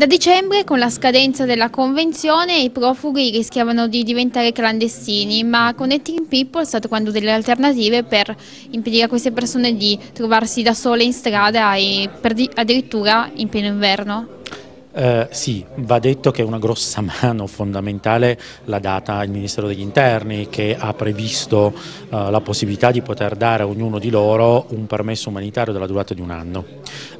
Da dicembre, con la scadenza della convenzione, i profughi rischiavano di diventare clandestini, ma Connecting People sta trovando delle alternative per impedire a queste persone di trovarsi da sole in strada e addirittura in pieno inverno. Eh, sì, va detto che è una grossa mano fondamentale l'ha data il Ministero degli Interni che ha previsto eh, la possibilità di poter dare a ognuno di loro un permesso umanitario della durata di un anno.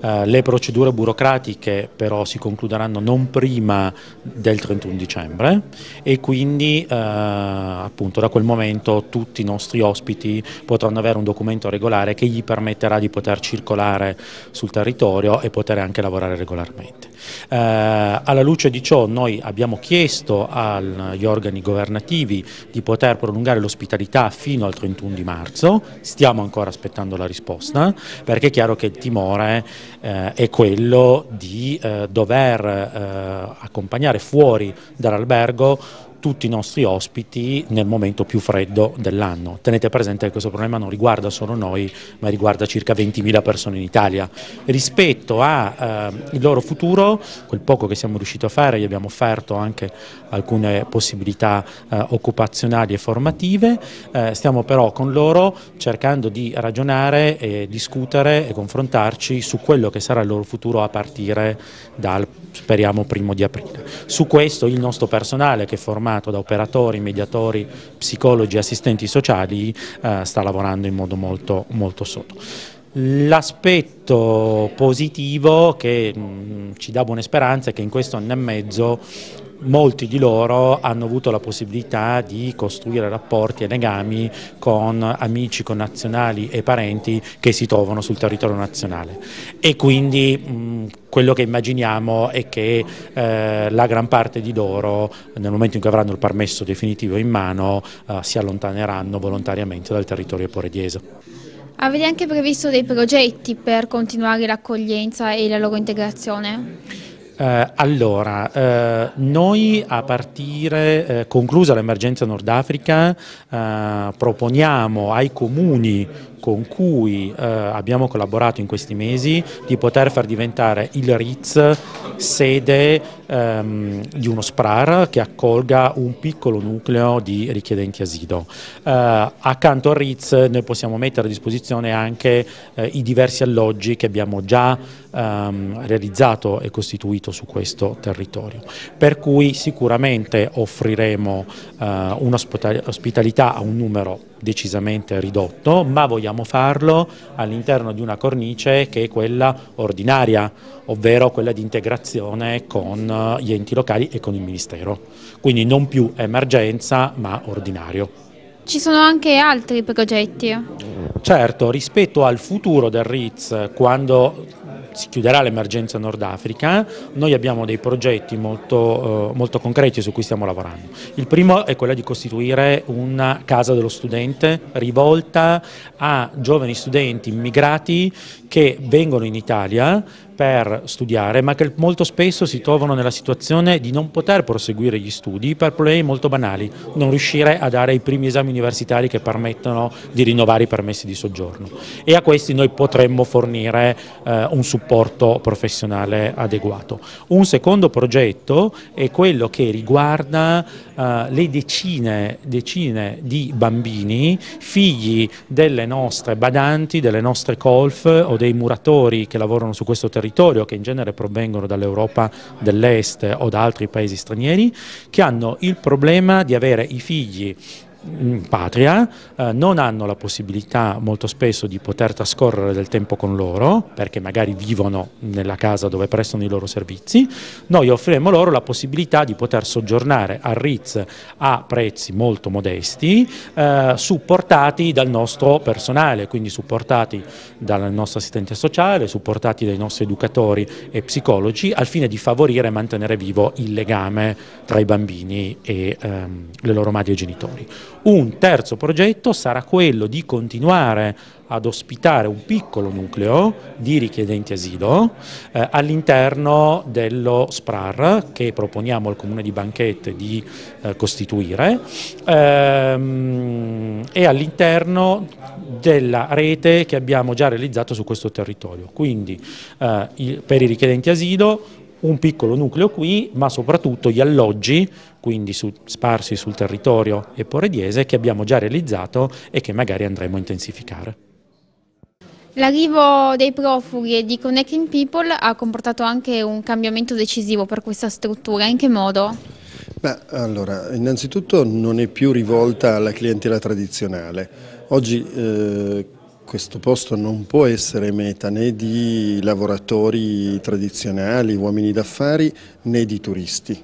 Eh, le procedure burocratiche però si concluderanno non prima del 31 dicembre e quindi eh, appunto da quel momento tutti i nostri ospiti potranno avere un documento regolare che gli permetterà di poter circolare sul territorio e poter anche lavorare regolarmente. Eh, alla luce di ciò noi abbiamo chiesto agli organi governativi di poter prolungare l'ospitalità fino al 31 di marzo, stiamo ancora aspettando la risposta perché è chiaro che il timore eh, è quello di eh, dover eh, accompagnare fuori dall'albergo tutti i nostri ospiti nel momento più freddo dell'anno. Tenete presente che questo problema non riguarda solo noi, ma riguarda circa 20.000 persone in Italia. Rispetto al eh, loro futuro, quel poco che siamo riusciti a fare, gli abbiamo offerto anche alcune possibilità eh, occupazionali e formative, eh, stiamo però con loro cercando di ragionare e discutere e confrontarci su quello che sarà il loro futuro a partire dal, speriamo, primo di aprile. Su questo il nostro personale che forma formato da operatori, mediatori, psicologi, assistenti sociali, eh, sta lavorando in modo molto, molto sodo. L'aspetto positivo che mh, mm, ci dà buone speranze è che in questo anno e mezzo molti di loro hanno avuto la possibilità di costruire rapporti e legami con amici, connazionali e parenti che si trovano sul territorio nazionale e quindi mh, quello che immaginiamo è che eh, la gran parte di loro nel momento in cui avranno il permesso definitivo in mano eh, si allontaneranno volontariamente dal territorio porediese. Avete anche previsto dei progetti per continuare l'accoglienza e la loro integrazione? Eh, allora, eh, noi a partire, eh, conclusa l'emergenza Nord Africa, eh, proponiamo ai comuni con cui eh, abbiamo collaborato in questi mesi di poter far diventare il RITS sede ehm, di uno SPRAR che accolga un piccolo nucleo di richiedenti asilo. Eh, accanto al RITS noi possiamo mettere a disposizione anche eh, i diversi alloggi che abbiamo già ehm, realizzato e costituito su questo territorio, per cui sicuramente offriremo eh, un'ospitalità a un numero decisamente ridotto, ma vogliamo farlo all'interno di una cornice che è quella ordinaria, ovvero quella di integrazione con eh, gli enti locali e con il Ministero. Quindi non più emergenza, ma ordinario. Ci sono anche altri progetti? Certo, rispetto al futuro del RITS, quando si chiuderà l'emergenza Nord Africa, noi abbiamo dei progetti molto, eh, molto, concreti su cui stiamo lavorando. Il primo è quello di costituire una casa dello studente rivolta a giovani studenti immigrati che vengono in Italia per studiare ma che molto spesso si trovano nella situazione di non poter proseguire gli studi per problemi molto banali, non riuscire a dare i primi esami universitari che permettono di rinnovare i permessi di soggiorno e a questi noi potremmo fornire eh, un supporto professionale adeguato. Un secondo progetto è quello che riguarda eh, le decine, decine di bambini, figli delle nostre badanti, delle nostre colf o dei muratori che lavorano su questo territorio territorio che in genere provengono dall'Europa dell'Est o da altri paesi stranieri che hanno il problema di avere i figli in patria, eh, non hanno la possibilità molto spesso di poter trascorrere del tempo con loro, perché magari vivono nella casa dove prestano i loro servizi, noi offriamo loro la possibilità di poter soggiornare a Ritz a prezzi molto modesti, eh, supportati dal nostro personale, quindi supportati dal nostro assistente sociale, supportati dai nostri educatori e psicologi, al fine di favorire e mantenere vivo il legame tra i bambini e ehm, le loro madri e genitori. Un terzo progetto sarà quello di continuare ad ospitare un piccolo nucleo di richiedenti asilo eh, all'interno dello SPRAR che proponiamo al Comune di Banchette di eh, costituire ehm, e all'interno della rete che abbiamo già realizzato su questo territorio. Quindi eh, il, per i richiedenti asilo un piccolo nucleo qui, ma soprattutto gli alloggi, quindi su, sparsi sul territorio e eporediese, che abbiamo già realizzato e che magari andremo a intensificare. L'arrivo dei profughi e di Connecting People ha comportato anche un cambiamento decisivo per questa struttura, in che modo? Beh, allora, innanzitutto non è più rivolta alla clientela tradizionale. Oggi eh, questo posto non può essere meta né di lavoratori tradizionali, uomini d'affari, né di turisti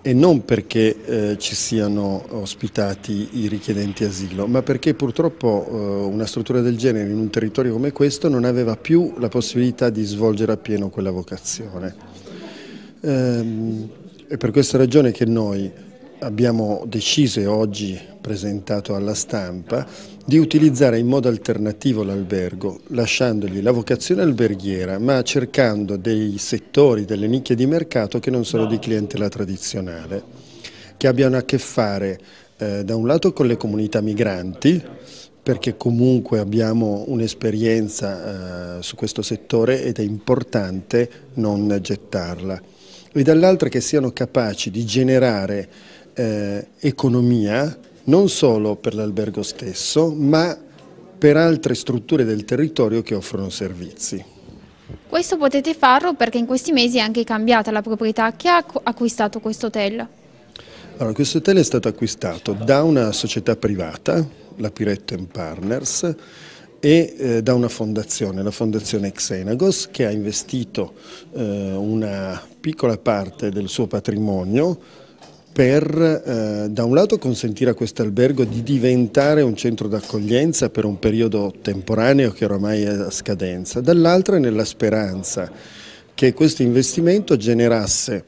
e non perché eh, ci siano ospitati i richiedenti asilo, ma perché purtroppo eh, una struttura del genere in un territorio come questo non aveva più la possibilità di svolgere appieno quella vocazione. Ehm, è per questa ragione che noi abbiamo deciso e oggi presentato alla stampa di utilizzare in modo alternativo l'albergo, lasciandogli la vocazione alberghiera, ma cercando dei settori, delle nicchie di mercato che non sono di clientela tradizionale, che abbiano a che fare eh, da un lato con le comunità migranti, perché comunque abbiamo un'esperienza eh, su questo settore ed è importante non gettarla, e dall'altra che siano capaci di generare eh, economia non solo per l'albergo stesso ma per altre strutture del territorio che offrono servizi. Questo potete farlo perché in questi mesi è anche cambiata la proprietà che ha acquistato questo hotel. Allora, questo hotel è stato acquistato da una società privata, la Piretto Partners, e eh, da una fondazione, la fondazione Xenagos, che ha investito eh, una piccola parte del suo patrimonio per eh, da un lato consentire a questo albergo di diventare un centro d'accoglienza per un periodo temporaneo che oramai è a scadenza, dall'altra nella speranza che questo investimento generasse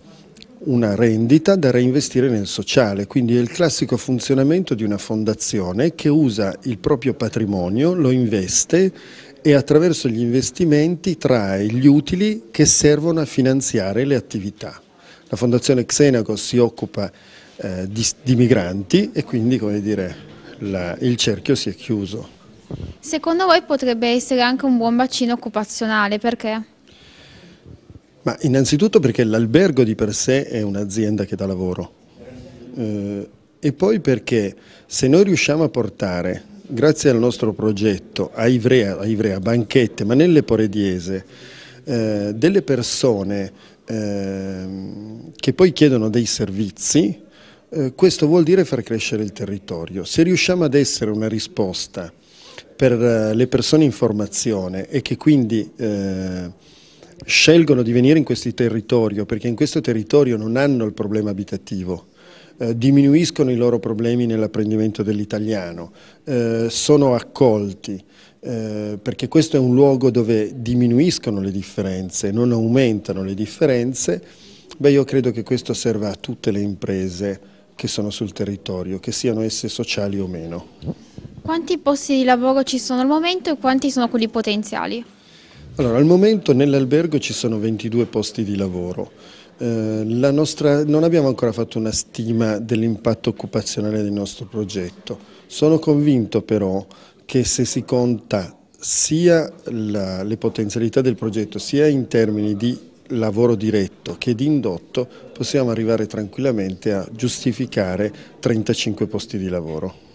una rendita da reinvestire nel sociale, quindi è il classico funzionamento di una fondazione che usa il proprio patrimonio, lo investe e attraverso gli investimenti trae gli utili che servono a finanziare le attività. La Fondazione Xenacos si occupa eh, di, di, migranti e quindi dire, la, il cerchio si è chiuso. Secondo voi potrebbe essere anche un buon bacino occupazionale, perché? Ma innanzitutto perché l'albergo di per sé è un'azienda che dà lavoro eh, e poi perché se noi riusciamo a portare, grazie al nostro progetto, a Ivrea, a Ivrea banchette, ma nelle Porediese, eh, delle persone Ehm, che poi chiedono dei servizi, eh, questo vuol dire far crescere il territorio. Se riusciamo ad essere una risposta per eh, le persone in formazione e che quindi eh, scelgono di venire in questi territori perché in questo territorio non hanno il problema abitativo. Eh, diminuiscono i loro problemi nell'apprendimento dell'italiano, eh, sono accolti, eh, perché questo è un luogo dove diminuiscono le differenze, non aumentano le differenze, beh io credo che questo serva a tutte le imprese che sono sul territorio, che siano esse sociali o meno. Quanti posti di lavoro ci sono al momento e quanti sono quelli potenziali? Allora, al momento nell'albergo ci sono 22 posti di lavoro. Eh, nostra, non abbiamo ancora fatto una stima dell'impatto occupazionale del nostro progetto. Sono convinto però che se si conta sia la, le potenzialità del progetto sia in termini di lavoro diretto che di indotto possiamo arrivare tranquillamente a giustificare 35 posti di lavoro.